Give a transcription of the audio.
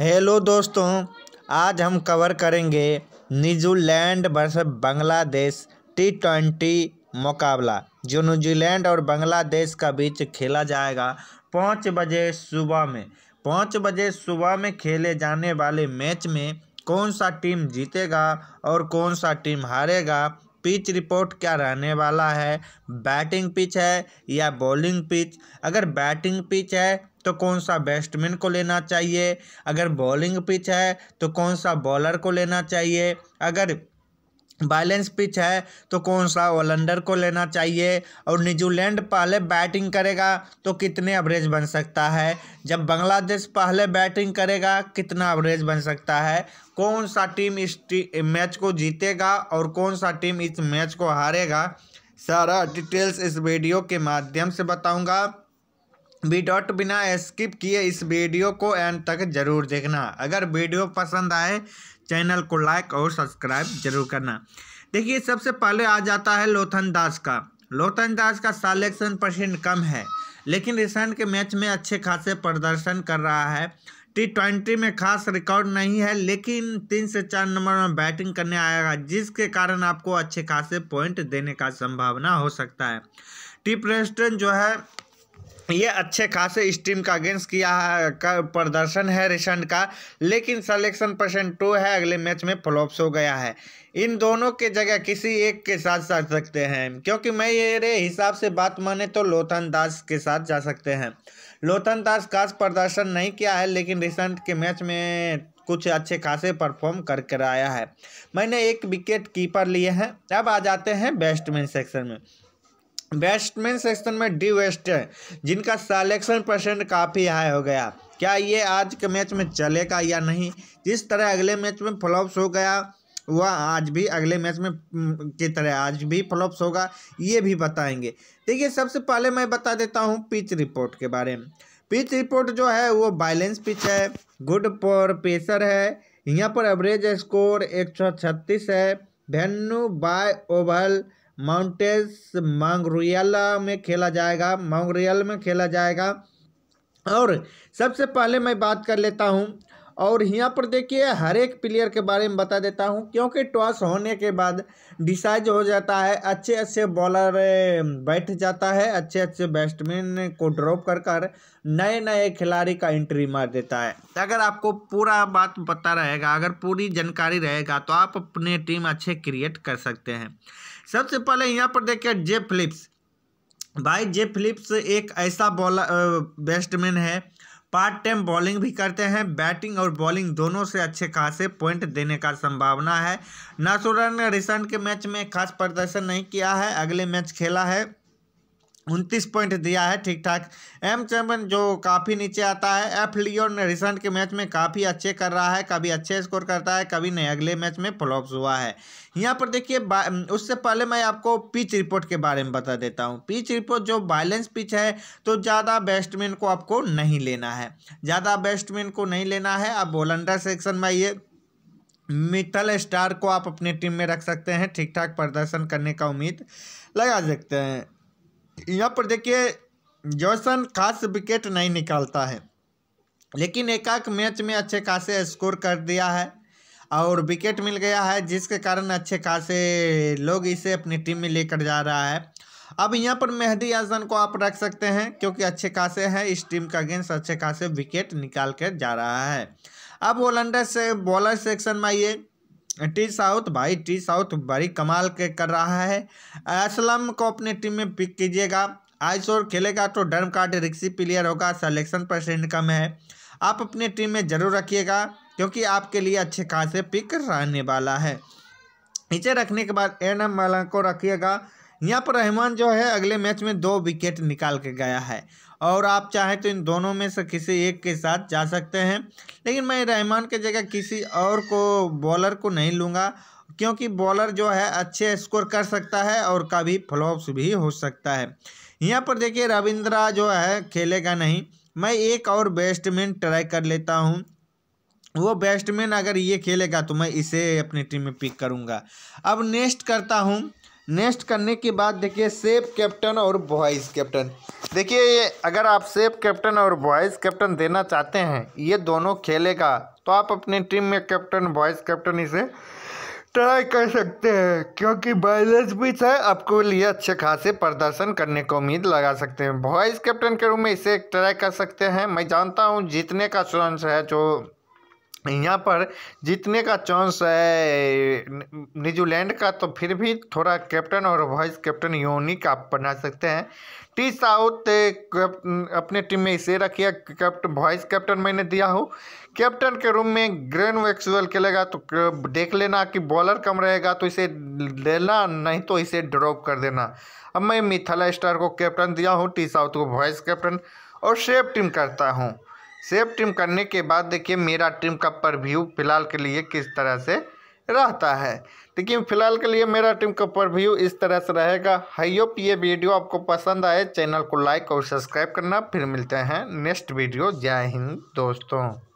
hello दोस्तों आज हम कवर करेंगे न्यूजीलैंड वर्ष बांग्लादेश टी ट्वेंटी मुकाबला जो न्यूजीलैंड और बांग्लादेश का बीच खेला जाएगा पाँच बजे सुबह में पाँच बजे सुबह में खेले जाने वाले मैच में कौन सा टीम जीतेगा और कौन सा टीम हारेगा पिच रिपोर्ट क्या रहने वाला है बैटिंग पिच है या बॉलिंग पिच अगर बैटिंग पिच है तो कौन सा बैट्समैन को लेना चाहिए अगर बॉलिंग पिच है तो कौन सा बॉलर को लेना चाहिए अगर बैलेंस पिच है तो कौन सा ऑलराउंडर को लेना चाहिए और न्यूजीलैंड पहले बैटिंग करेगा तो कितने एवरेज बन सकता है जब बांग्लादेश पहले बैटिंग करेगा कितना एवरेज बन सकता है कौन सा टीम इस टी, मैच को जीतेगा और कौन सा टीम इस मैच को हारेगा सारा डिटेल्स इस वीडियो के माध्यम से बताऊंगा बी डॉट बिना स्किप किए इस वीडियो को एंड तक जरूर देखना अगर वीडियो पसंद आए चैनल को लाइक और सब्सक्राइब जरूर करना देखिए सबसे पहले आ जाता है लोथन दास का लोथन दास का सलेक्शन परसेंट कम है लेकिन रिसेंट के मैच में अच्छे खासे प्रदर्शन कर रहा है टी ट्वेंटी में खास रिकॉर्ड नहीं है लेकिन तीन से चार नंबर में बैटिंग करने आएगा जिसके कारण आपको अच्छे खासे पॉइंट देने का संभावना हो सकता है टी प्रेस्टन जो है ये अच्छे खासे इस टीम का अगेंस्ट किया है का प्रदर्शन है रिसेंट का लेकिन सलेक्शन परसेंट टू है अगले मैच में फ्लॉप्स हो गया है इन दोनों के जगह किसी एक के साथ जा सकते हैं क्योंकि मैं ये हिसाब से बात माने तो लोथन दास के साथ जा सकते हैं लोथन दास खास प्रदर्शन नहीं किया है लेकिन रिसेंट के मैच में कुछ अच्छे खासे परफॉर्म कर कर आया है मैंने एक विकेट कीपर लिए हैं अब आ जाते हैं बैट्समैन सेक्शन में बैट्समैन सेक्शन में डी वेस्ट है जिनका सलेक्शन परसेंट काफ़ी हाई हो गया क्या ये आज के मैच में चलेगा या नहीं जिस तरह अगले मैच में फ्लॉप्स हो गया वह आज भी अगले मैच में की तरह आज भी फ्लॉप्स होगा ये भी बताएंगे देखिए सबसे पहले मैं बता देता हूँ पिच रिपोर्ट के बारे में पिच रिपोर्ट जो है वो बैलेंस पिच है गुड पर पेसर है यहाँ पर एवरेज स्कोर एक है venue Bay Oval Mount Maunganui में खेला जाएगा मांगरियल में खेला जाएगा और सबसे पहले मैं बात कर लेता हूँ और यहाँ पर देखिए हर एक प्लेयर के बारे में बता देता हूँ क्योंकि टॉस होने के बाद डिसाइड हो जाता है अच्छे अच्छे बॉलर बैठ जाता है अच्छे अच्छे बैट्समैन को ड्रॉप कर कर नए नए खिलाड़ी का एंट्री मार देता है तो अगर आपको पूरा बात पता रहेगा अगर पूरी जानकारी रहेगा तो आप अपने टीम अच्छे क्रिएट कर सकते हैं सबसे पहले यहाँ पर देखिए जे फिलिप्स भाई जे फिलिप्स एक ऐसा बॉलर बैट्समैन है पार्ट टाइम बॉलिंग भी करते हैं बैटिंग और बॉलिंग दोनों से अच्छे खासे पॉइंट देने का संभावना है नासुरा ने रिसेंट के मैच में खास प्रदर्शन नहीं किया है अगले मैच खेला है उनतीस पॉइंट दिया है ठीक ठाक एम चैम्पियन जो काफ़ी नीचे आता है एफ लियोन रिसेंट के मैच में काफ़ी अच्छे कर रहा है कभी अच्छे स्कोर करता है कभी नहीं अगले मैच में फ्लॉप्स हुआ है यहाँ पर देखिए उससे पहले मैं आपको पिच रिपोर्ट के बारे में बता देता हूँ पिच रिपोर्ट जो बैलेंस पिच है तो ज़्यादा बैट्समैन को आपको नहीं लेना है ज़्यादा बैट्समैन को नहीं लेना है आप बोलंडर सेक्शन में ये मिथल स्टार को आप अपने टीम में रख सकते हैं ठीक ठाक प्रदर्शन करने का उम्मीद लगा सकते हैं यहाँ पर देखिए जॉसन खास विकेट नहीं निकालता है लेकिन एकाक मैच में अच्छे खासे स्कोर कर दिया है और विकेट मिल गया है जिसके कारण अच्छे खासे लोग इसे अपनी टीम में लेकर जा रहा है अब यहाँ पर मेहदी हसन को आप रख सकते हैं क्योंकि अच्छे खासे हैं इस टीम का अगेंस्ट अच्छे खासे विकेट निकाल कर जा रहा है अब ओलंडर से बॉलर सेक्शन में आइए टी साउथ भाई टी साउथ बड़ी कमाल के कर रहा है असलम को अपने टीम में पिक कीजिएगा आईसोर खेलेगा तो डर्म कार्ड रिक्सी प्लेयर होगा सलेक्शन परसेंट कम है आप अपने टीम में ज़रूर रखिएगा क्योंकि आपके लिए अच्छे खासे पिक रहने वाला है नीचे रखने के बाद एन एम को रखिएगा यहाँ पर रहमान जो है अगले मैच में दो विकेट निकाल के गया है और आप चाहे तो इन दोनों में से किसी एक के साथ जा सकते हैं लेकिन मैं रहमान के जगह किसी और को बॉलर को नहीं लूँगा क्योंकि बॉलर जो है अच्छे स्कोर कर सकता है और कभी फ्लॉप्स भी हो सकता है यहाँ पर देखिए रविंद्रा जो है खेलेगा नहीं मैं एक और बैट्समैन ट्राई कर लेता हूँ वो बैट्समैन अगर ये खेलेगा तो मैं इसे अपनी टीम में पिक करूँगा अब नेक्स्ट करता हूँ नेक्स्ट करने के बाद देखिए सेफ कैप्टन और वॉइस कैप्टन देखिए ये अगर आप सेफ कैप्टन और वॉइस कैप्टन देना चाहते हैं ये दोनों खेलेगा तो आप अपनी टीम में कैप्टन वॉइस कैप्टन इसे ट्राई कर सकते हैं क्योंकि बैलेंस भी है आपको लिए अच्छे खासे प्रदर्शन करने को उम्मीद लगा सकते हैं बॉयज़ कैप्टन के रूप में इसे ट्राई कर सकते हैं मैं जानता हूँ जीतने का चांस है जो यहाँ पर जीतने का चांस है न्यूजीलैंड का तो फिर भी थोड़ा कैप्टन और वाइस कैप्टन योनी आप बना सकते हैं टी साउथ अपने टीम में इसे रखिए कैप्टन वाइस कैप्टन मैंने दिया हूँ कैप्टन के रूम में ग्रेन वैक्सुअल खेलेगा तो देख लेना कि बॉलर कम रहेगा तो इसे लेना नहीं तो इसे ड्रॉप कर देना अब मैं मिथला स्टार को कैप्टन दिया हूँ टी साउथ को वाइस कैप्टन और सेफ टीम करता हूँ सेव ट्रिम करने के बाद देखिए मेरा ट्रिम का परव्यू फ़िलहाल के लिए किस तरह से रहता है देखिए फिलहाल के लिए मेरा टीम का परव्यू इस तरह से रहेगा हाई ये वीडियो आपको पसंद आए चैनल को लाइक और सब्सक्राइब करना फिर मिलते हैं नेक्स्ट वीडियो जय हिंद दोस्तों